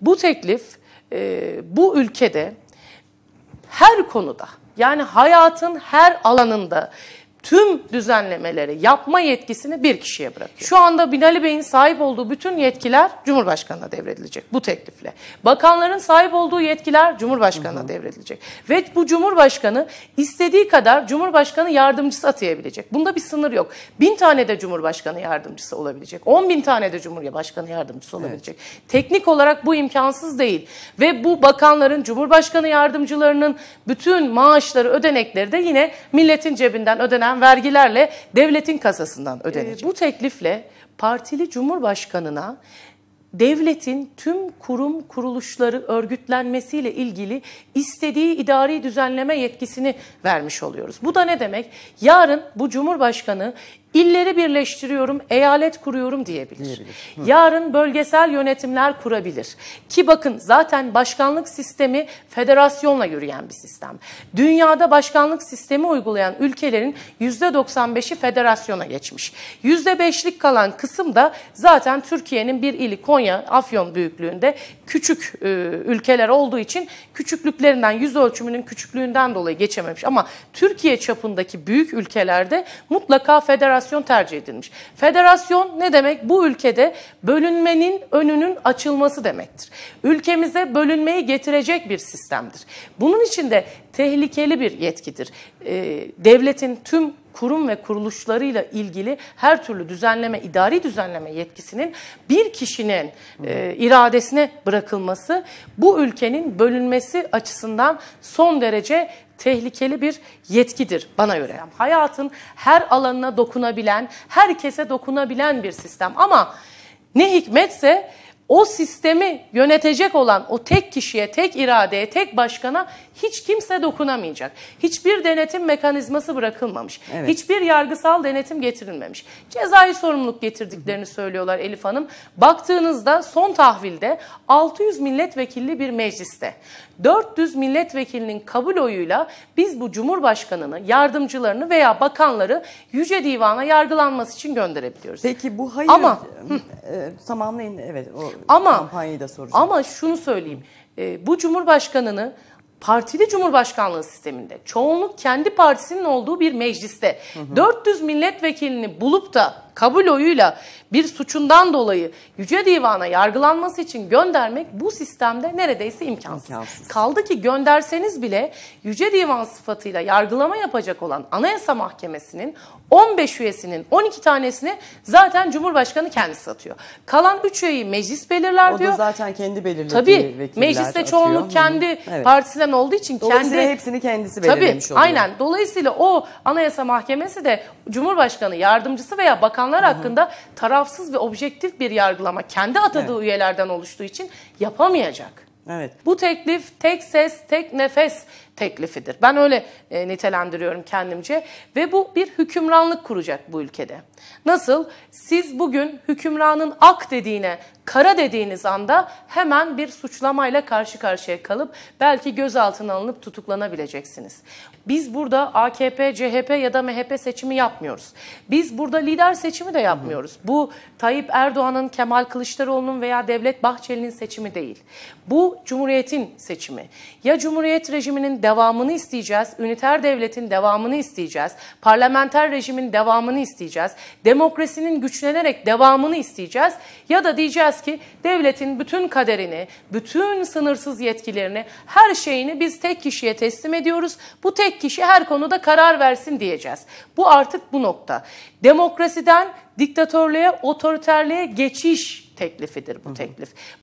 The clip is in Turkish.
Bu teklif e, bu ülkede her konuda yani hayatın her alanında tüm düzenlemeleri yapma yetkisini bir kişiye bırakıyor. Şu anda Binali Bey'in sahip olduğu bütün yetkiler Cumhurbaşkanı'na devredilecek bu teklifle. Bakanların sahip olduğu yetkiler Cumhurbaşkanı'na hı hı. devredilecek. Ve bu Cumhurbaşkanı istediği kadar Cumhurbaşkanı yardımcısı atayabilecek. Bunda bir sınır yok. Bin tane de Cumhurbaşkanı yardımcısı olabilecek. On bin tane de Cumhurbaşkanı yardımcısı olabilecek. Evet. Teknik olarak bu imkansız değil. Ve bu bakanların, Cumhurbaşkanı yardımcılarının bütün maaşları, ödenekleri de yine milletin cebinden ödenen ödenen vergilerle devletin kasasından ee, ödenecek. Ee, bu teklifle partili cumhurbaşkanına devletin tüm kurum kuruluşları örgütlenmesiyle ilgili istediği idari düzenleme yetkisini vermiş oluyoruz. Bu da ne demek? Yarın bu Cumhurbaşkanı İlleri birleştiriyorum, eyalet kuruyorum diyebilir. diyebilir. Yarın bölgesel yönetimler kurabilir. Ki bakın zaten başkanlık sistemi federasyonla yürüyen bir sistem. Dünyada başkanlık sistemi uygulayan ülkelerin %95'i federasyona geçmiş. %5'lik kalan kısım da zaten Türkiye'nin bir ili Konya, Afyon büyüklüğünde küçük e, ülkeler olduğu için küçüklüklerinden, yüz ölçümünün küçüklüğünden dolayı geçememiş. Ama Türkiye çapındaki büyük ülkelerde mutlaka federasyon federasyon tercih edilmiş. Federasyon ne demek? Bu ülkede bölünmenin önünün açılması demektir. Ülkemize bölünmeyi getirecek bir sistemdir. Bunun için de tehlikeli bir yetkidir. Ee, devletin tüm kurum ve kuruluşlarıyla ilgili her türlü düzenleme, idari düzenleme yetkisinin bir kişinin e, iradesine bırakılması bu ülkenin bölünmesi açısından son derece tehlikeli bir yetkidir bana göre. Hayatın her alanına dokunabilen, herkese dokunabilen bir sistem ama ne hikmetse o sistemi yönetecek olan o tek kişiye, tek iradeye, tek başkana hiç kimse dokunamayacak. Hiçbir denetim mekanizması bırakılmamış. Evet. Hiçbir yargısal denetim getirilmemiş. Cezai sorumluluk getirdiklerini söylüyorlar Elif Hanım. Baktığınızda son tahvilde 600 milletvekilli bir mecliste 400 milletvekilinin kabul oyuyla biz bu Cumhurbaşkanını, yardımcılarını veya bakanları Yüce Divan'a yargılanması için gönderebiliyoruz. Peki bu hayır Ama, e, tamamlayın evet. O, ama, kampanyayı da soracağım. Ama şunu söyleyeyim. E, bu Cumhurbaşkanı'nı partili cumhurbaşkanlığı sisteminde çoğunluk kendi partisinin olduğu bir mecliste hı hı. 400 milletvekilini bulup da kabul oyuyla bir suçundan dolayı Yüce Divan'a yargılanması için göndermek bu sistemde neredeyse imkansız. imkansız. Kaldı ki gönderseniz bile Yüce Divan sıfatıyla yargılama yapacak olan Anayasa Mahkemesi'nin 15 üyesinin 12 tanesini zaten Cumhurbaşkanı kendisi atıyor. Kalan 3 üyeyi meclis belirler o diyor. O da zaten kendi belirlediği Tabii, vekiller mecliste çoğunluk kendi evet. partisinden olduğu için Dolayısıyla kendi... hepsini kendisi belirlemiş Tabii, oluyor. Aynen. Dolayısıyla o Anayasa Mahkemesi de Cumhurbaşkanı yardımcısı veya bakan bakanlar hakkında tarafsız ve objektif bir yargılama kendi atadığı evet. üyelerden oluştuğu için yapamayacak. Evet. Bu teklif tek ses, tek nefes teklifidir. Ben öyle e, nitelendiriyorum kendimce ve bu bir hükümranlık kuracak bu ülkede. Nasıl? Siz bugün hükümranın ak dediğine Kara dediğiniz anda hemen bir suçlamayla karşı karşıya kalıp belki gözaltına alınıp tutuklanabileceksiniz. Biz burada AKP, CHP ya da MHP seçimi yapmıyoruz. Biz burada lider seçimi de yapmıyoruz. Bu Tayyip Erdoğan'ın, Kemal Kılıçdaroğlu'nun veya Devlet Bahçeli'nin seçimi değil. Bu Cumhuriyet'in seçimi. Ya Cumhuriyet rejiminin devamını isteyeceğiz, üniter devletin devamını isteyeceğiz, parlamenter rejimin devamını isteyeceğiz, demokrasinin güçlenerek devamını isteyeceğiz ya da diyeceğiz ki devletin bütün kaderini, bütün sınırsız yetkilerini, her şeyini biz tek kişiye teslim ediyoruz. Bu tek kişi her konuda karar versin diyeceğiz. Bu artık bu nokta. Demokrasiden diktatörlüğe, otoriterliğe geçiş teklifidir bu teklif.